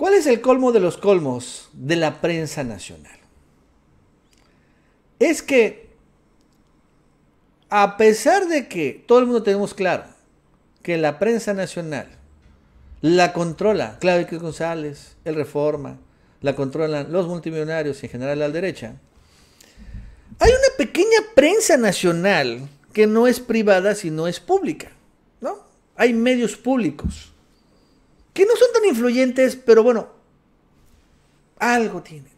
¿Cuál es el colmo de los colmos de la prensa nacional? Es que, a pesar de que todo el mundo tenemos claro que la prensa nacional la controla Claudio González, el Reforma, la controlan los multimillonarios y en general la derecha, hay una pequeña prensa nacional que no es privada, sino es pública. ¿no? Hay medios públicos que no son tan influyentes, pero bueno, algo tienen.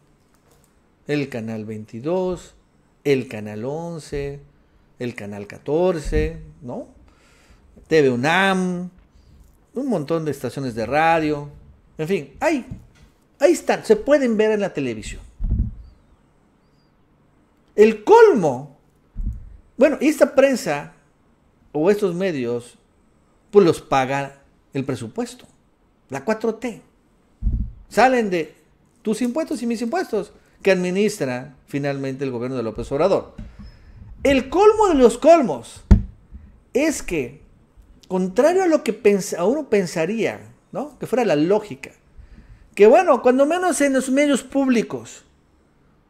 El canal 22, el canal 11, el canal 14, ¿no? TV UNAM, un montón de estaciones de radio, en fin, ahí, ahí están, se pueden ver en la televisión. El colmo, bueno, y esta prensa o estos medios, pues los paga el presupuesto. La 4T. Salen de tus impuestos y mis impuestos que administra finalmente el gobierno de López Obrador. El colmo de los colmos es que, contrario a lo que a uno pensaría, ¿no? que fuera la lógica, que bueno, cuando menos en los medios públicos,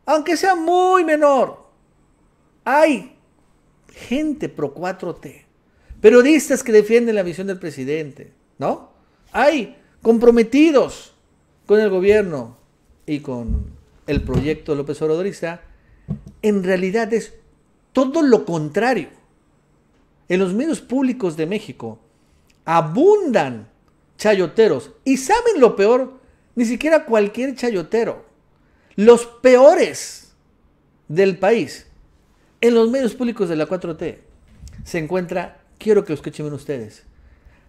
aunque sea muy menor, hay gente pro 4T, periodistas que defienden la visión del presidente, ¿no? Hay comprometidos con el gobierno y con el proyecto López Obradorista, en realidad es todo lo contrario. En los medios públicos de México abundan chayoteros y saben lo peor, ni siquiera cualquier chayotero. Los peores del país en los medios públicos de la 4T se encuentra, quiero que lo escuchen ustedes,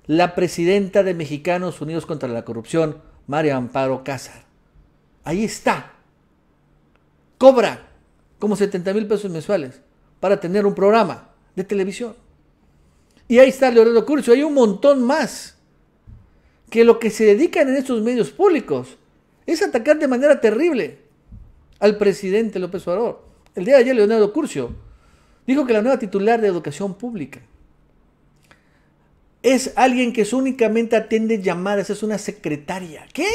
la presidenta de Mexicanos Unidos contra la Corrupción, María Amparo Cázar. Ahí está. Cobra como 70 mil pesos mensuales para tener un programa de televisión. Y ahí está Leonardo Curcio. Hay un montón más que lo que se dedican en estos medios públicos es atacar de manera terrible al presidente López Obrador. El día de ayer Leonardo Curcio dijo que la nueva titular de Educación Pública es alguien que únicamente atiende llamadas, es una secretaria. ¿Qué?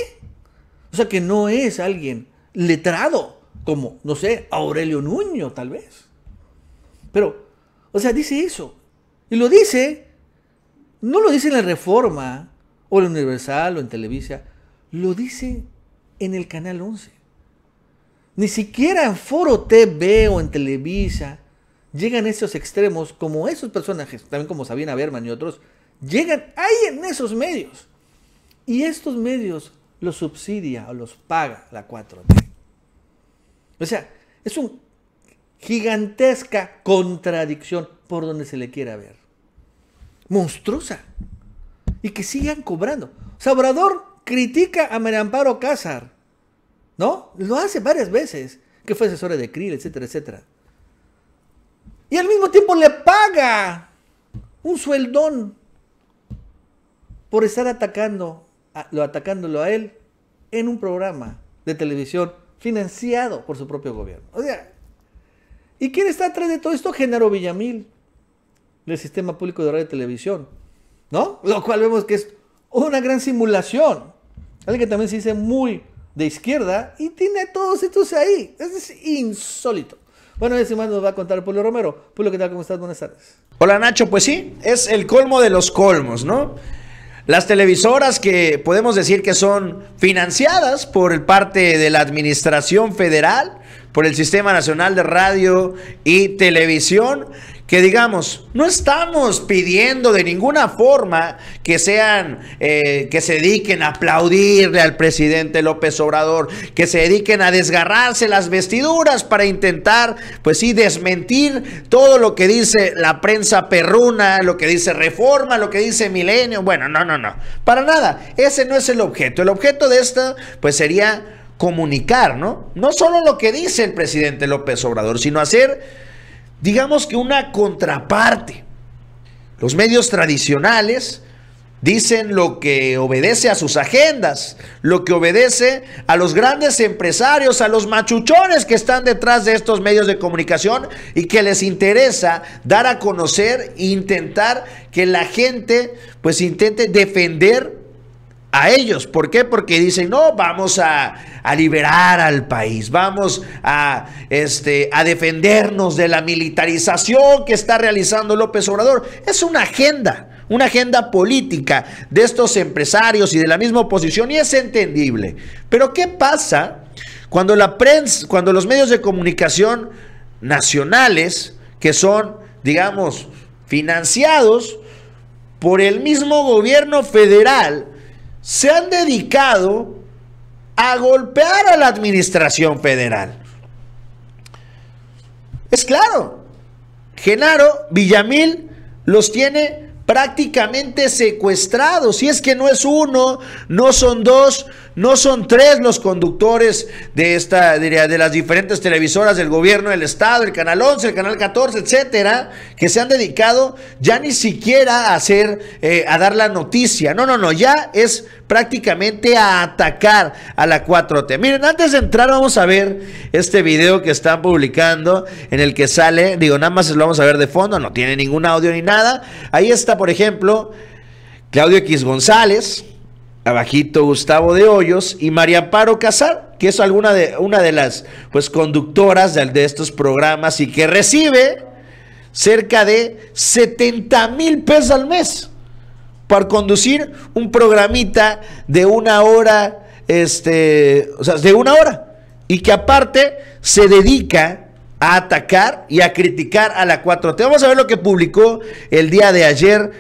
O sea que no es alguien letrado, como, no sé, Aurelio Nuño tal vez. Pero, o sea, dice eso. Y lo dice, no lo dice en la Reforma, o en Universal, o en Televisa, lo dice en el Canal 11. Ni siquiera en Foro TV o en Televisa llegan esos extremos como esos personajes, también como Sabina Berman y otros, llegan ahí en esos medios. Y estos medios los subsidia o los paga la 4 d O sea, es una gigantesca contradicción por donde se le quiera ver. Monstruosa. Y que sigan cobrando. Sabrador critica a Meramparo Cásar Cázar. ¿No? Lo hace varias veces. Que fue asesora de Krill, etcétera, etcétera. Y al mismo tiempo le paga un sueldón por estar atacando, a, lo atacándolo a él en un programa de televisión financiado por su propio gobierno. O sea, ¿y quién está atrás de todo esto? Genaro Villamil, del Sistema Público de Radio y Televisión, ¿no? Lo cual vemos que es una gran simulación. Alguien que también se dice muy de izquierda y tiene todos estos ahí. Es insólito. Bueno, ese más nos va a contar Pablo Romero. Pablo, ¿qué tal? ¿Cómo estás? Buenas tardes. Hola Nacho, pues sí, es el colmo de los colmos, ¿no? Las televisoras que podemos decir que son financiadas por parte de la Administración Federal, por el Sistema Nacional de Radio y Televisión, que digamos, no estamos pidiendo de ninguna forma que sean, eh, que se dediquen a aplaudirle al presidente López Obrador, que se dediquen a desgarrarse las vestiduras para intentar, pues sí, desmentir todo lo que dice la prensa perruna, lo que dice Reforma, lo que dice Milenio. Bueno, no, no, no, para nada. Ese no es el objeto. El objeto de esto, pues sería comunicar, ¿no? No solo lo que dice el presidente López Obrador, sino hacer digamos que una contraparte. Los medios tradicionales dicen lo que obedece a sus agendas, lo que obedece a los grandes empresarios, a los machuchones que están detrás de estos medios de comunicación y que les interesa dar a conocer e intentar que la gente pues intente defender a ellos. ¿Por qué? Porque dicen, no, vamos a, liberar al país, vamos a, este, a defendernos de la militarización que está realizando López Obrador. Es una agenda, una agenda política de estos empresarios y de la misma oposición y es entendible. Pero ¿qué pasa cuando la prensa, cuando los medios de comunicación nacionales, que son, digamos, financiados por el mismo gobierno federal, se han dedicado a golpear a la administración federal. Es claro, Genaro Villamil los tiene prácticamente secuestrados. Si es que no es uno, no son dos, no son tres los conductores de, esta, de, las diferentes televisoras del gobierno del Estado, el Canal 11, el Canal 14, etcétera, que se han dedicado ya ni siquiera a hacer, eh, a dar la noticia. No, no, no, ya es prácticamente a atacar a la 4T. Miren, antes de entrar vamos a ver este video que están publicando en el que sale, digo, nada más lo vamos a ver de fondo, no tiene ningún audio ni nada. Ahí está, por ejemplo, Claudio X González, abajito Gustavo de Hoyos y María Paro Casar, que es alguna de, una de las pues, conductoras de, de estos programas y que recibe cerca de 70 mil pesos al mes para conducir un programita de una hora, este, o sea, de una hora, y que aparte se dedica a atacar y a criticar a la 4T. Vamos a ver lo que publicó el día de ayer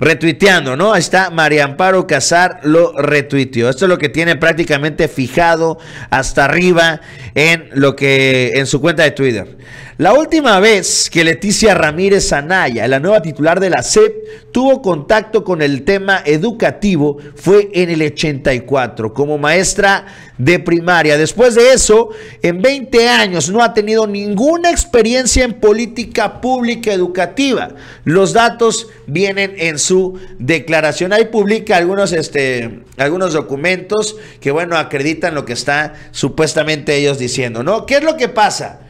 retuiteando, ¿no? Ahí está María Amparo Casar lo retuiteó. Esto es lo que tiene prácticamente fijado hasta arriba en lo que en su cuenta de Twitter. La última vez que Leticia Ramírez Anaya, la nueva titular de la SEP, tuvo contacto con el tema educativo fue en el 84 como maestra de primaria. Después de eso, en 20 años no ha tenido ninguna experiencia en política pública educativa. Los datos vienen en su declaración. Ahí publica algunos, este, algunos documentos que, bueno, acreditan lo que está supuestamente ellos diciendo, ¿no? ¿Qué es lo que pasa?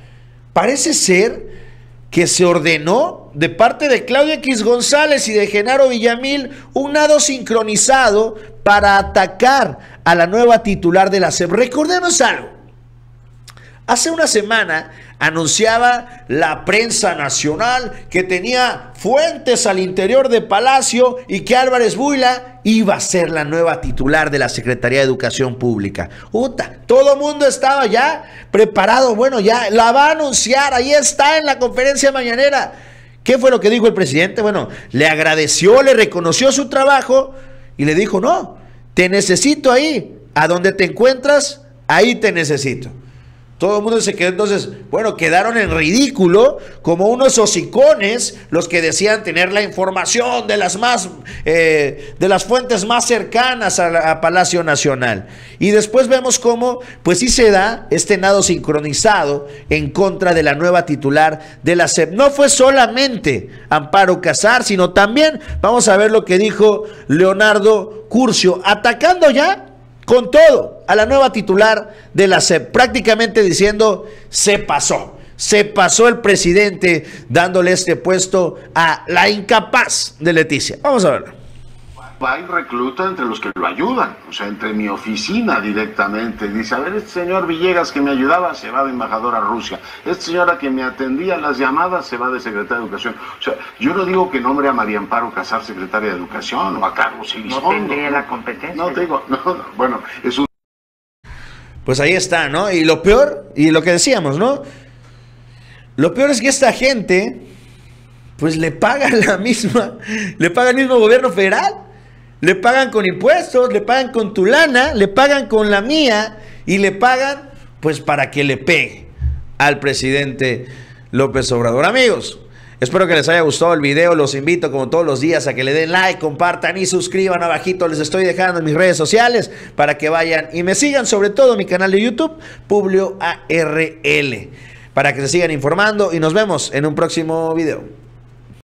Parece ser que se ordenó de parte de Claudio X González y de Genaro Villamil un nado sincronizado para atacar a la nueva titular de la SEP. Recordemos algo. Hace una semana anunciaba la prensa nacional que tenía fuentes al interior de Palacio y que Álvarez Buila iba a ser la nueva titular de la Secretaría de Educación Pública. Uta, todo el mundo estaba ya preparado, bueno, ya la va a anunciar, ahí está en la conferencia mañanera. ¿Qué fue lo que dijo el presidente? Bueno, le agradeció, le reconoció su trabajo y le dijo, no, te necesito ahí, a donde te encuentras, ahí te necesito. Todo el mundo se quedó entonces, bueno, quedaron en ridículo como unos hocicones los que decían tener la información de las más, eh, de las fuentes más cercanas a, Palacio Nacional. Y después vemos cómo, pues sí se da este nado sincronizado en contra de la nueva titular de la SEP. No fue solamente Amparo Casar, sino también, vamos a ver lo que dijo Leonardo Curcio, atacando ya con todo a la nueva titular de la SEP, prácticamente diciendo, se pasó, se pasó el presidente dándole este puesto a la incapaz de Leticia. Vamos a verlo va y recluta entre los que lo ayudan, o sea, entre mi oficina directamente. Dice, a ver, este señor Villegas que me ayudaba se va de embajador a Rusia, esta señora que me atendía las llamadas se va de secretaria de Educación. O sea, yo no digo que nombre a María Amparo Casar secretaria de Educación o a Carlos Elizondo. No tendría la competencia. No, digo, no, no, bueno, es un... Pues ahí está, ¿no? Y lo peor, y lo que decíamos, ¿no? Lo peor es que esta gente pues le paga la misma, le paga el mismo gobierno federal. Le pagan con impuestos, le pagan con tu lana, le pagan con la mía y le pagan pues para que le pegue al presidente López Obrador. Amigos, Espero que les haya gustado el video. Los invito, como todos los días, a que le den like, compartan y suscriban abajito. Les estoy dejando en mis redes sociales para que vayan y me sigan, sobre todo mi canal de YouTube, Publio ARL, para que se sigan informando y nos vemos en un próximo video.